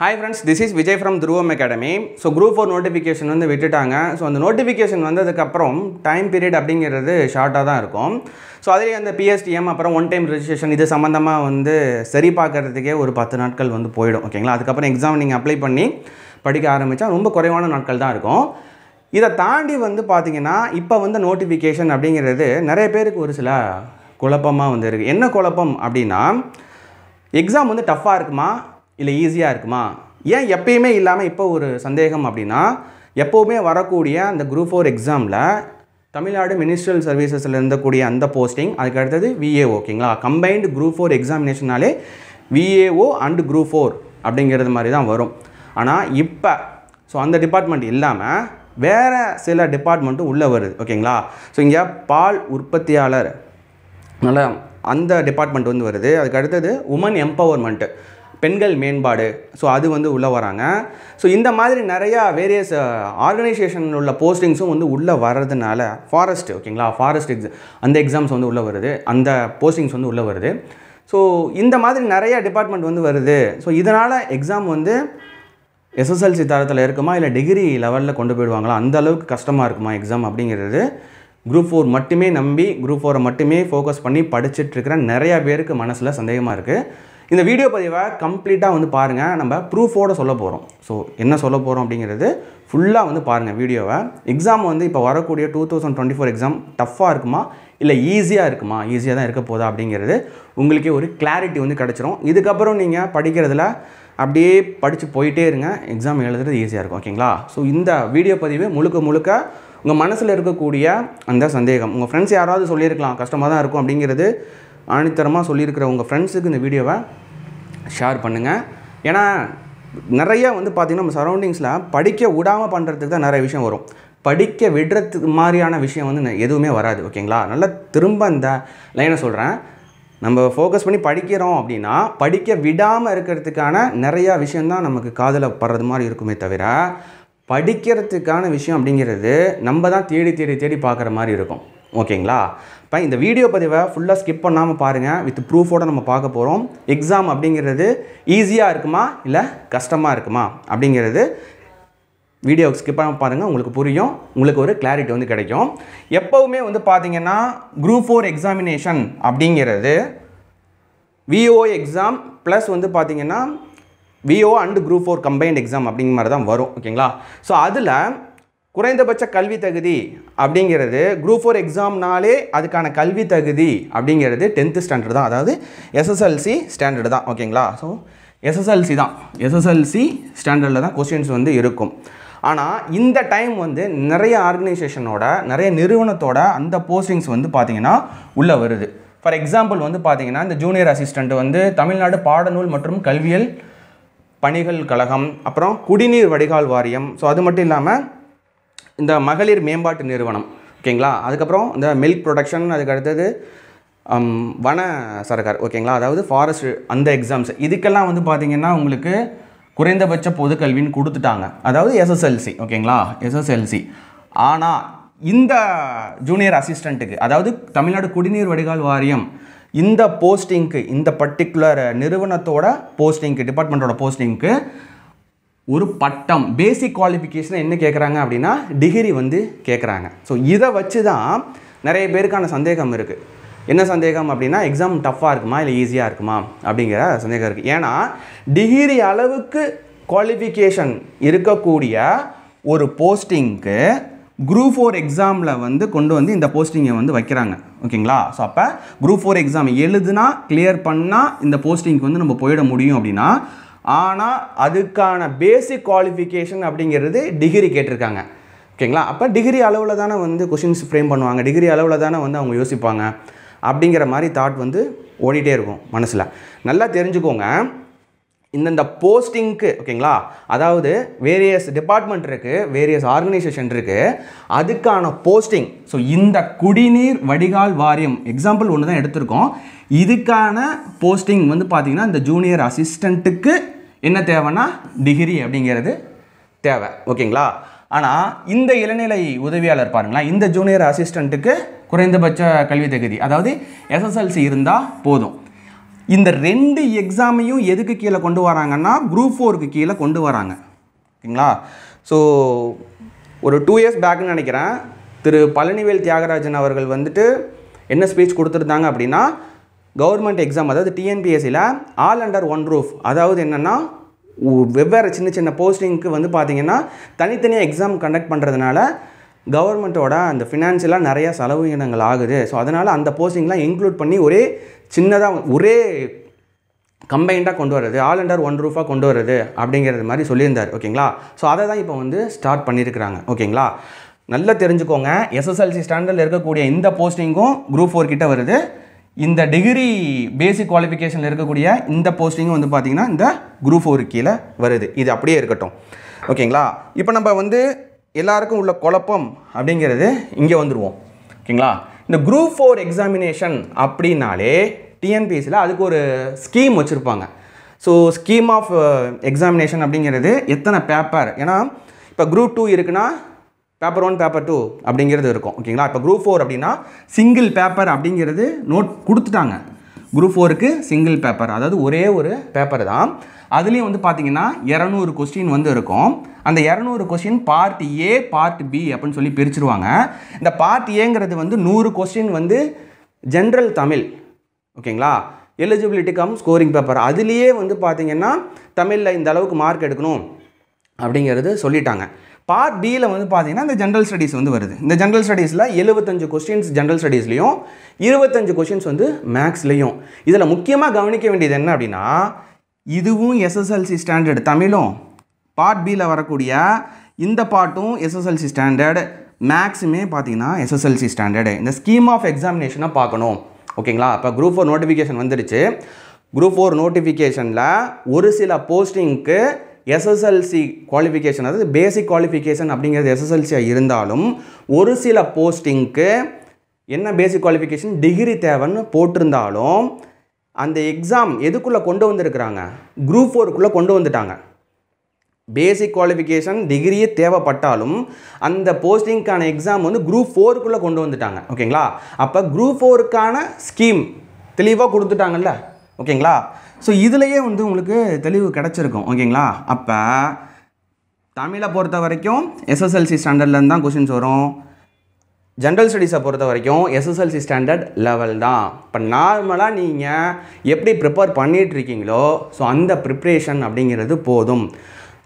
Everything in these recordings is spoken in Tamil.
hi friends this is Vijay from Dhruvam academy so group four notification வந்து விட்டுட்டாங்க ஸோ அந்த நோட்டிஃபிகேஷன் வந்ததுக்கப்புறம் டைம் பீரியட் அப்படிங்கிறது ஷார்ட்டாக தான் இருக்கும் ஸோ அதிலே அந்த பிஎஸ்டிஎம் அப்புறம் ஒன் டைம் ரெஜிஸ்ட்ரேஷன் இது சம்மந்தமாக வந்து சரி பார்க்குறதுக்கே ஒரு பத்து நாட்கள் வந்து போயிடும் ஓகேங்களா அதுக்கப்புறம் எக்ஸாம் நீங்கள் அப்ளை பண்ணி படிக்க ஆரம்பித்தா ரொம்ப குறைவான நாட்கள் தான் இருக்கும் இதை தாண்டி வந்து பார்த்தீங்கன்னா இப்போ வந்து நோட்டிஃபிகேஷன் அப்படிங்கிறது நிறைய பேருக்கு ஒரு சில குழப்பமாக வந்து இருக்குது என்ன குழப்பம் அப்படின்னா எக்ஸாம் வந்து டஃப்பாக இருக்குமா இல்லை ஈஸியாக இருக்குமா ஏன் எப்பயுமே இல்லாமல் இப்போ ஒரு சந்தேகம் அப்படின்னா எப்போவுமே வரக்கூடிய அந்த குரூப் ஃபோர் எக்ஸாமில் தமிழ்நாடு மினிஸ்ட்ரல் சர்வீசஸில் இருந்தக்கூடிய அந்த போஸ்டிங் அதுக்கு அடுத்தது விஏஓ ஓகேங்களா கம்பைன்டு குரூப் ஃபோர் எக்ஸாமினேஷனாலே விஏஓ அண்டு குரூப் ஃபோர் அப்படிங்கிறது மாதிரி தான் வரும் ஆனால் இப்போ ஸோ அந்த டிபார்ட்மெண்ட் இல்லாமல் வேறு சில டிபார்ட்மெண்ட்டும் உள்ளே வருது ஓகேங்களா ஸோ இங்கே பால் உற்பத்தியாளர் நல்லா அந்த டிபார்ட்மெண்ட் வந்து வருது அதுக்கு அடுத்தது உமன் எம்பவர்மெண்ட்டு பெண்கள் மேம்பாடு ஸோ அது வந்து உள்ளே வராங்க ஸோ இந்த மாதிரி நிறையா வேரியஸ் ஆர்கனைசேஷன் uh, உள்ள போஸ்டிங்ஸும் வந்து உள்ளே வர்றதுனால ஃபாரஸ்ட் ஓகேங்களா ஃபாரஸ்ட் எக்ஸாம் அந்த எக்ஸாம்ஸ் வந்து உள்ளே வருது அந்த போஸ்டிங்ஸ் வந்து உள்ளே வருது ஸோ இந்த மாதிரி நிறையா டிபார்ட்மெண்ட் வந்து வருது ஸோ இதனால் எக்ஸாம் வந்து எஸ்எஸ்எல்சி தரத்தில் இருக்குமா இல்லை டிகிரி லெவலில் கொண்டு போயிடுவாங்களா அந்த அளவுக்கு கஷ்டமாக இருக்குமா எக்ஸாம் அப்படிங்கிறது குரூப் ஃபோர் மட்டுமே நம்பி குரூப் ஃபோரை மட்டுமே ஃபோக்கஸ் பண்ணி படிச்சுட்டு இருக்கிற நிறையா பேருக்கு மனசில் சந்தேகமாக இருக்குது இந்த வீடியோ பதிவை கம்ப்ளீட்டாக வந்து பாருங்கள் நம்ம ப்ரூஃபோடு சொல்ல போகிறோம் ஸோ என்ன சொல்ல போகிறோம் அப்படிங்கிறது ஃபுல்லாக வந்து பாருங்கள் வீடியோவை எக்ஸாம் வந்து இப்போ வரக்கூடிய two thousand twenty four exam டஃப்பாக இருக்குமா இல்லை ஈஸியாக இருக்குமா ஈஸியாக தான் இருக்க போதா அப்படிங்கிறது உங்களுக்கே ஒரு கிளாரிட்டி வந்து கிடச்சிரும் இதுக்கப்புறம் நீங்கள் படிக்கிறதுல அப்படியே படித்து போயிட்டே இருங்க எக்ஸாம் எழுதுறது ஈஸியாக இருக்கும் ஓகேங்களா ஸோ இந்த வீடியோ பதிவு முழுக்க முழுக்க உங்கள் மனசில் இருக்கக்கூடிய அந்த சந்தேகம் உங்கள் ஃப்ரெண்ட்ஸ் யாராவது சொல்லியிருக்கலாம் கஷ்டமாக தான் இருக்கும் அப்படிங்கிறது ஆணித்தரமாக சொல்லியிருக்கிற உங்கள் ஃப்ரெண்ட்ஸுக்கு இந்த வீடியோவை ஷேர் பண்ணுங்கள் ஏன்னா நிறைய வந்து பார்த்திங்கன்னா நம்ம சரௌண்டிங்ஸில் படிக்க விடாமல் பண்ணுறதுக்கு தான் நிறைய விஷயம் வரும் படிக்க விடுறதுக்கு மாதிரியான விஷயம் வந்து எதுவுமே வராது ஓகேங்களா நல்லா திரும்ப அந்த லைனை சொல்கிறேன் நம்ம ஃபோக்கஸ் பண்ணி படிக்கிறோம் அப்படின்னா படிக்க விடாமல் இருக்கிறதுக்கான நிறையா விஷயந்தான் நமக்கு காதில் படுறது மாதிரி இருக்குமே தவிர படிக்கிறதுக்கான விஷயம் அப்படிங்கிறது நம்ம தான் தேடி தேடி தேடி பார்க்குற மாதிரி இருக்கும் ஓகேங்களா இப்போ இந்த வீடியோ பதிவை ஃபுல்லாக ஸ்கிப் பண்ணாமல் பாருங்கள் வித் ப்ரூஃபோடு நம்ம பார்க்க போகிறோம் எக்ஸாம் அப்படிங்கிறது ஈஸியாக இருக்குமா இல்லை கஷ்டமாக இருக்குமா அப்படிங்கிறது வீடியோ ஸ்கிப் பண்ணாமல் பாருங்கள் உங்களுக்கு புரியும் உங்களுக்கு ஒரு கிளாரிட்டி வந்து கிடைக்கும் எப்போவுமே வந்து பார்த்திங்கன்னா குரூப் ஃபோர் எக்ஸாமினேஷன் அப்படிங்கிறது விஓ எக்ஸாம் ப்ளஸ் வந்து பார்த்திங்கன்னா VO and group four combined exam அப்படிங்கிற மாதிரி தான் வரும் ஓகேங்களா ஸோ அதில் குறைந்தபட்ச கல்வி தகுதி அப்படிங்கிறது குரூப் ஃபோர் எக்ஸாம்னாலே அதுக்கான கல்வி தகுதி அப்படிங்கிறது டென்த்து ஸ்டாண்டர்ட் தான் அதாவது எஸ்எஸ்எல்சி ஸ்டாண்டர்டு தான் ஓகேங்களா ஸோ எஸ்எஸ்எல்சி தான் எஸ்எஸ்எல்சி ஸ்டாண்டர்டில் தான் கொஸ்டின்ஸ் வந்து இருக்கும் ஆனால் இந்த டைம் வந்து நிறைய ஆர்கனைசேஷனோட நிறைய நிறுவனத்தோட அந்த போஸ்டிங்ஸ் வந்து பார்த்திங்கன்னா உள்ளே வருது ஃபார் எக்ஸாம்பிள் வந்து பார்த்திங்கன்னா இந்த ஜூனியர் அசிஸ்டண்ட் வந்து தமிழ்நாடு பாடநூல் மற்றும் கல்வியல் பணிகள் கழகம் அப்புறம் குடிநீர் வடிகால் வாரியம் ஸோ அது மட்டும் இல்லாமல் இந்த மகளிர் மேம்பாட்டு நிறுவனம் ஓகேங்களா அதுக்கப்புறம் இந்த மில்க் ப்ரொடக்ஷன் அதுக்கு அடுத்தது வன சரகார் ஓகேங்களா அதாவது ஃபாரஸ்ட் அந்த எக்ஸாம்ஸ் இதுக்கெல்லாம் வந்து பார்த்திங்கன்னா உங்களுக்கு குறைந்தபட்ச பொதுக்கல்வின்னு கொடுத்துட்டாங்க அதாவது எஸ்எஸ்எல்சி ஓகேங்களா எஸ்எஸ்எல்சி ஆனால் இந்த ஜூனியர் அசிஸ்டண்ட்டுக்கு அதாவது தமிழ்நாடு குடிநீர் வடிகால் வாரியம் இந்த போஸ்டிங்க்கு இந்த பர்டிகுலர் நிறுவனத்தோட போஸ்டிங்க்கு டிபார்ட்மெண்ட்டோட போஸ்டிங்க்கு ஒரு பட்டம் பேசிக் குவாலிஃபிகேஷனை என்ன கேட்குறாங்க அப்படின்னா டிகிரி வந்து கேட்குறாங்க ஸோ இதை வச்சு தான் நிறைய பேருக்கான சந்தேகம் இருக்குது என்ன சந்தேகம் அப்படின்னா எக்ஸாம் டஃப்பாக இருக்குமா இல்லை ஈஸியாக இருக்குமா அப்படிங்கிற சந்தேகம் இருக்குது ஏன்னா டிகிரி அளவுக்கு குவாலிஃபிகேஷன் இருக்கக்கூடிய ஒரு போஸ்டிங்க்கு குரூப் ஃபோர் எக்ஸாமில் வந்து கொண்டு வந்து இந்த போஸ்டிங்கை வந்து வைக்கிறாங்க ஓகேங்களா ஸோ அப்போ குரூப் ஃபோர் எக்ஸாம் எழுதுனா கிளியர் பண்ணால் இந்த போஸ்டிங்க்கு வந்து நம்ம போயிட முடியும் அப்படின்னா ஆனால் அதுக்கான பேசிக் குவாலிஃபிகேஷன் அப்படிங்கிறது டிகிரி கேட்டிருக்காங்க ஓகேங்களா அப்போ டிகிரி அளவில் தானே வந்து கொஷின்ஸ் ஃப்ரேம் பண்ணுவாங்க டிகிரி அளவில் தானே வந்து அவங்க யோசிப்பாங்க அப்படிங்கிற மாதிரி தாட் வந்து ஓடிட்டே இருக்கும் மனசில் நல்லா தெரிஞ்சுக்கோங்க இந்தந்த போஸ்டிங்க்கு ஓகேங்களா அதாவது வேரியஸ் டிபார்ட்மெண்ட் இருக்குது வேரியஸ் ஆர்கனைசேஷன் இருக்குது அதுக்கான போஸ்டிங் ஸோ இந்த குடிநீர் வடிகால் வாரியம் எக்ஸாம்பிள் ஒன்று தான் எடுத்திருக்கோம் இதுக்கான போஸ்டிங் வந்து பார்த்திங்கன்னா இந்த ஜூனியர் அசிஸ்டண்ட்டுக்கு என்ன தேவைன்னா டிகிரி அப்படிங்கிறது தேவை ஓகேங்களா ஆனால் இந்த இளநிலை உதவியாளர் பாருங்களேன் இந்த ஜூனியர் அசிஸ்டண்ட்டுக்கு குறைந்தபட்ச கல்வி தகுதி அதாவது எஸ்எஸ்எல்சி இருந்தால் போதும் இந்த ரெண்டு எக்ஸாமையும் எதுக்கு கீழே கொண்டு வராங்கன்னா குரூப் ஃபோருக்கு கீழே கொண்டு வராங்க ஓகேங்களா ஸோ ஒரு டூ இயர்ஸ் பேக்குன்னு நினைக்கிறேன் திரு பழனிவேல் தியாகராஜன் அவர்கள் வந்துட்டு என்ன ஸ்பீச் கொடுத்துருந்தாங்க அப்படின்னா கவர்மெண்ட் எக்ஸாம் அதாவது டிஎன்பிஎஸ்சியில் ஆல் அண்டர் ஒன் ரூஃப் அதாவது என்னென்னா வெவ்வேறு சின்ன சின்ன போஸ்டிங்க்கு வந்து பார்த்திங்கன்னா தனித்தனியாக எக்ஸாம் கண்டக்ட் பண்ணுறதுனால கவர்மெண்ட்டோட அந்த ஃபினான்ஷியலாக நிறையா இனங்கள் ஆகுது ஸோ அதனால் அந்த போஸ்டிங்லாம் இன்க்ளூட் பண்ணி ஒரே சின்னதாக ஒரே கம்பைண்டாக கொண்டு வர்றது ஆல் அண்டர் ஒன் ரூஃபாக கொண்டு வர்றது அப்படிங்கிறது மாதிரி சொல்லியிருந்தார் ஓகேங்களா ஸோ அதை தான் இப்போ வந்து ஸ்டார்ட் பண்ணியிருக்கிறாங்க ஓகேங்களா நல்லா தெரிஞ்சுக்கோங்க எஸ்எஸ்எல்சி ஸ்டாண்டர்டில் இருக்கக்கூடிய இந்த போஸ்டிங்கும் குரூப் ஃபோர் கிட்ட வருது இந்த டிகிரி பேசிக் குவாலிஃபிகேஷனில் இருக்கக்கூடிய இந்த போஸ்டிங்கும் வந்து பார்த்திங்கன்னா இந்த குரூப் ஃபோர் கீழே வருது இது அப்படியே இருக்கட்டும் ஓகேங்களா இப்போ நம்ம வந்து எல்லாருக்கும் உள்ள குழப்பம் அப்படிங்கிறது இங்கே வந்துடுவோம் ஓகேங்களா இந்த குரூப் ஃபோர் எக்ஸாமினேஷன் அப்படின்னாலே டிஎன்பிஎஸ்சியில் அதுக்கு ஒரு ஸ்கீம் வச்சுருப்பாங்க ஸோ ஸ்கீம் ஆஃப் எக்ஸாமினேஷன் அப்படிங்கிறது எத்தனை பேப்பர் ஏன்னா இப்போ குரூப் டூ இருக்குன்னா பேப்பர் ஒன் பேப்பர் டூ அப்படிங்கிறது இருக்கும் ஓகேங்களா இப்போ குரூப் ஃபோர் அப்படின்னா சிங்கிள் பேப்பர் அப்படிங்கிறது நோட் கொடுத்துட்டாங்க குரூப் ஃபோருக்கு சிங்கிள் பேப்பர் அதாவது ஒரே ஒரு பேப்பர் தான் அதுலேயும் வந்து பார்த்தீங்கன்னா இரநூறு கொஸ்டின் வந்து இருக்கும் அந்த இரநூறு question part A part B அப்படின்னு சொல்லி பிரிச்சுருவாங்க இந்த பார்ட் ஏங்கிறது வந்து நூறு கொஸ்டின் வந்து ஜென்ரல் தமிழ் ஓகேங்களா எலிஜிபிலிட்டி கம் ஸ்கோரிங் பேப்பர் அதுலேயே வந்து பார்த்திங்கன்னா தமிழில் இந்த அளவுக்கு மார்க் எடுக்கணும் அப்படிங்கிறது சொல்லிட்டாங்க பார்ட் பியில் வந்து பார்த்தீங்கன்னா இந்த ஜென்ரல் ஸ்டடீஸ் வந்து வருது இந்த ஜென்ரல் ஸ்டடீஸில் எழுபத்தஞ்சு கொஸ்டின்ஸ் ஜென்ரல் ஸ்டடீஸ்லையும் இருபத்தஞ்சு கொஸ்டின்ஸ் வந்து மேக்ஸ்லேயும் இதில் முக்கியமாக கவனிக்க வேண்டியது என்ன அப்படின்னா இதுவும் எஸ்எஸ்எல்சி ஸ்டாண்டர்டு தமிழும் பார்ட் பியில் வரக்கூடிய இந்த பாட்டும் எஸ்எஸ்எல்சி ஸ்டாண்டர்டு மேக்ஸுமே பார்த்தீங்கன்னா எஸ்எஸ்எல்சி ஸ்டாண்டர்டு இந்த ஸ்கீம் ஆஃப் எக்ஸாமினேஷனை பார்க்கணும் ஓகேங்களா இப்போ குரூப் ஃபோர் நோட்டிஃபிகேஷன் வந்துடுச்சு குரூப் ஃபோர் நோட்டிஃபிகேஷனில் ஒரு சில போஸ்டிங்க்கு எஸ்எஸ்எல்சி குவாலிஃபிகேஷன் அதாவது பேசிக் குவாலிஃபிகேஷன் அப்படிங்கிறது எஸ்எஸ்எல்சியாக இருந்தாலும் ஒரு சில போஸ்டிங்க்கு என்ன பேசிக் குவாலிஃபிகேஷன் டிகிரி தேவைன்னு போட்டிருந்தாலும் அந்த எக்ஸாம் எதுக்குள்ளே கொண்டு வந்திருக்கிறாங்க குரூப் ஃபோருக்குள்ளே கொண்டு வந்துட்டாங்க பேசிக் குவாலிஃபிகேஷன் டிகிரியே தேவைப்பட்டாலும் அந்த போஸ்டிங்க்கான எக்ஸாம் வந்து குரூப் ஃபோருக்குள்ளே கொண்டு வந்துட்டாங்க ஓகேங்களா அப்போ குரூப் ஃபோருக்கான ஸ்கீம் தெளிவாக கொடுத்துட்டாங்கல்ல ஓகேங்களா ஸோ இதுலேயே வந்து உங்களுக்கு தெளிவு கிடச்சிருக்கும் ஓகேங்களா அப்போ தமிழை பொறுத்த வரைக்கும் எஸ்எஸ்எல்சி ஸ்டாண்டர்ட்லேருந்து தான் கொஷின்ஸ் வரும் ஜென்ரல் ஸ்டடீஸை பொறுத்த வரைக்கும் எஸ்எஸ்எல்சி ஸ்டாண்டர்ட் லெவல் தான் இப்போ நார்மலாக நீங்கள் எப்படி ப்ரிப்பேர் பண்ணிகிட்ருக்கீங்களோ ஸோ அந்த ப்ரிப்ரேஷன் அப்படிங்கிறது போதும்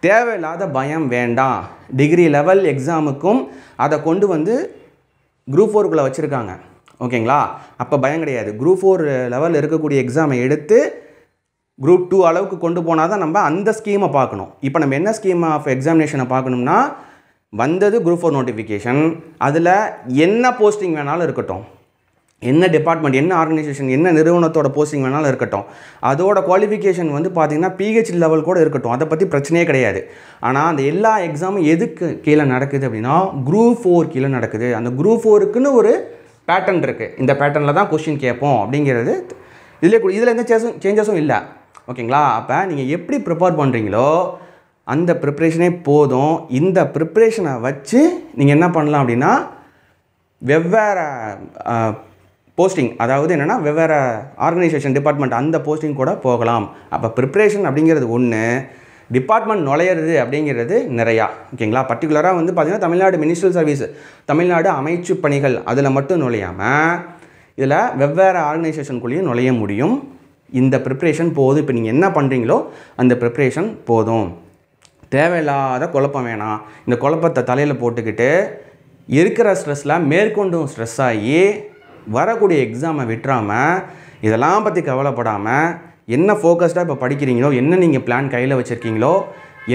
தேவையில்லாத பயம் வேண்டாம் டிகிரி லெவல் எக்ஸாமுக்கும் அதை கொண்டு வந்து குரூப் ஃபோருக்குள்ளே வச்சுருக்காங்க ஓகேங்களா அப்போ பயம் கிடையாது குரூப் ஃபோர் லெவலில் இருக்கக்கூடிய எக்ஸாமை எடுத்து குரூப் டூ அளவுக்கு கொண்டு போனால் தான் நம்ம அந்த ஸ்கீமை பார்க்கணும் இப்போ நம்ம என்ன ஸ்கீம் ஆஃப் எக்ஸாமினேஷனை பார்க்கணும்னா வந்தது குரூப் ஃபோர் நோட்டிஃபிகேஷன் அதில் என்ன போஸ்டிங் வேணாலும் இருக்கட்டும் என்ன டிபார்ட்மெண்ட் என்ன ஆர்கனைசேஷன் என்ன நிறுவனத்தோட போஸ்டிங் வேணாலும் இருக்கட்டும் அதோட குவாலிஃபிகேஷன் வந்து பார்த்திங்கன்னா பிஹெச் லெவல் கூட இருக்கட்டும் அதை பற்றி பிரச்சனையே கிடையாது ஆனால் அந்த எல்லா எக்ஸாமும் எதுக்கு கீழே நடக்குது அப்படின்னா குரூப் ஃபோர் கீழே நடக்குது அந்த குரூப் ஃபோருக்குன்னு ஒரு பேட்டர்ன் இருக்குது இந்த பேட்டர்னில் தான் கொஷின் கேட்போம் அப்படிங்கிறது இதில் இதில் எந்த சேஸும் சேஞ்சஸும் இல்லை ஓகேங்களா அப்போ நீங்கள் எப்படி ப்ரிப்பேர் பண்ணுறீங்களோ அந்த ப்ரிப்ரேஷனே போதும் இந்த ப்ரிப்ரேஷனை வச்சு நீங்கள் என்ன பண்ணலாம் அப்படின்னா வெவ்வேறு போஸ்டிங் அதாவது என்னென்னா வெவ்வேறு ஆர்கனைசேஷன் டிபார்ட்மெண்ட் அந்த போஸ்டிங் கூட போகலாம் அப்போ ப்ரிப்ரேஷன் அப்படிங்கிறது ஒன்று டிபார்ட்மெண்ட் நுழையிறது அப்படிங்கிறது நிறையா ஓகேங்களா பர்டிகுலராக வந்து பார்த்திங்கன்னா தமிழ்நாடு மினிஸ்ட்ரல் சர்வீஸ் தமிழ்நாடு அமைச்சு பணிகள் அதில் மட்டும் நுழையாமல் இதில் வெவ்வேறு ஆர்கனைசேஷனுக்குள்ளேயும் நுழைய முடியும் இந்த ப்ரிப்ரேஷன் போதும் இப்போ நீங்கள் என்ன பண்ணுறீங்களோ அந்த ப்ரிப்ரேஷன் போதும் தேவையில்லாத குழப்பம் வேணாம் இந்த குழப்பத்தை தலையில் போட்டுக்கிட்டு இருக்கிற ஸ்ட்ரெஸ்ஸில் மேற்கொண்டும் ஸ்ட்ரெஸ் ஆகி வரக்கூடிய எக்ஸாமை விட்டுறாமல் இதெல்லாம் பற்றி கவலைப்படாமல் என்ன ஃபோக்கஸ்டாக இப்போ படிக்கிறீங்களோ என்ன நீங்கள் பிளான் கையில் வச்சுருக்கீங்களோ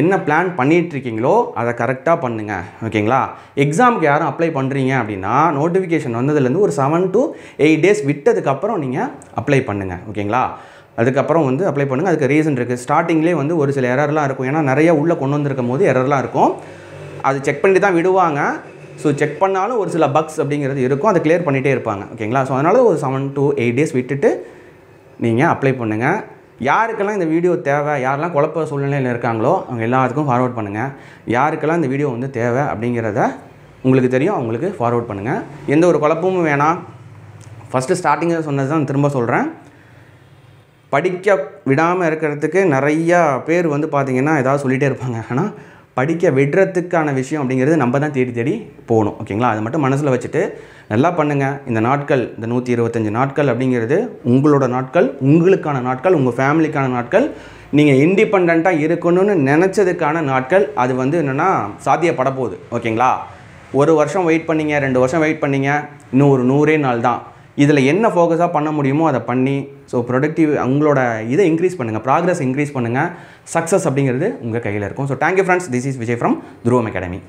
என்ன பிளான் பண்ணிகிட்ருக்கீங்களோ அதை கரெக்டாக பண்ணுங்கள் ஓகேங்களா எக்ஸாமுக்கு யாரும் அப்ளை பண்ணுறீங்க அப்படின்னா நோட்டிஃபிகேஷன் வந்ததுலேருந்து ஒரு செவன் டு எயிட் டேஸ் விட்டதுக்கப்புறம் நீங்கள் அப்ளை பண்ணுங்கள் ஓகேங்களா அதுக்கப்புறம் வந்து அப்ளை பண்ணுங்கள் அதுக்கு ரீசன் இருக்குது ஸ்டார்டிங்லேயே வந்து ஒரு சில எரர்லாம் இருக்கும் ஏன்னா நிறைய உள்ளே கொண்டு வந்திருக்கும் போது எரர்லாம் இருக்கும் அது செக் பண்ணி தான் விடுவாங்க ஸோ செக் பண்ணாலும் ஒரு சில பக்ஸ் அப்படிங்கிறது இருக்கும் அதை கிளியர் பண்ணிகிட்டே இருப்பாங்க ஓகேங்களா ஸோ அதனால் ஒரு செவன் டு எயிட் டேஸ் விட்டுட்டு நீங்கள் அப்ளை பண்ணுங்கள் யாருக்கெல்லாம் இந்த வீடியோ தேவை யாரெல்லாம் குழப்ப சூழ்நிலையில் இருக்காங்களோ அவங்க எல்லாத்துக்கும் ஃபார்வேர்ட் பண்ணுங்கள் யாருக்கெல்லாம் இந்த வீடியோ வந்து தேவை அப்படிங்கிறத உங்களுக்கு தெரியும் அவங்களுக்கு ஃபார்வேர்ட் பண்ணுங்கள் எந்த ஒரு குழப்பமும் வேணாம் ஃபஸ்ட்டு ஸ்டார்டிங்கில் சொன்னது தான் திரும்ப சொல்கிறேன் படிக்க விடாமல் இருக்கிறதுக்கு நிறையா பேர் வந்து பார்த்திங்கன்னா ஏதாவது சொல்லிகிட்டே இருப்பாங்க ஆனால் படிக்க விடுறதுக்கான விஷயம் அப்படிங்கிறது நம்ம தான் தேடி தேடி போகணும் ஓகேங்களா அதை மட்டும் மனசில் வச்சுட்டு நல்லா பண்ணுங்கள் இந்த நாட்கள் இந்த நூற்றி இருபத்தஞ்சி நாட்கள் அப்படிங்கிறது உங்களோட நாட்கள் உங்களுக்கான நாட்கள் உங்கள் ஃபேமிலிக்கான நாட்கள் நீங்கள் இண்டிபெண்ட்டாக இருக்கணும்னு நினச்சதுக்கான நாட்கள் அது வந்து என்னென்னா சாத்தியப்பட போகுது ஓகேங்களா ஒரு வருஷம் வெயிட் பண்ணிங்க ரெண்டு வருஷம் வெயிட் பண்ணிங்க இன்னும் ஒரு நூறே நாள் தான் இதில் என்ன ஃபோக்கஸாக பண்ண முடியுமோ அதை பண்ணி ஸோ ப்ரொடக்டிவ் உங்களோட இதை இன்க்ரீஸ் பண்ணுங்கள் ப்ராக்ரஸ் இன்க்ரீஸ் பண்ணுங்கள் சக்ஸஸ் அப்படிங்கிறது உங்கள் கையில் இருக்கும் so thank you friends this is Vijay from Dhruvam academy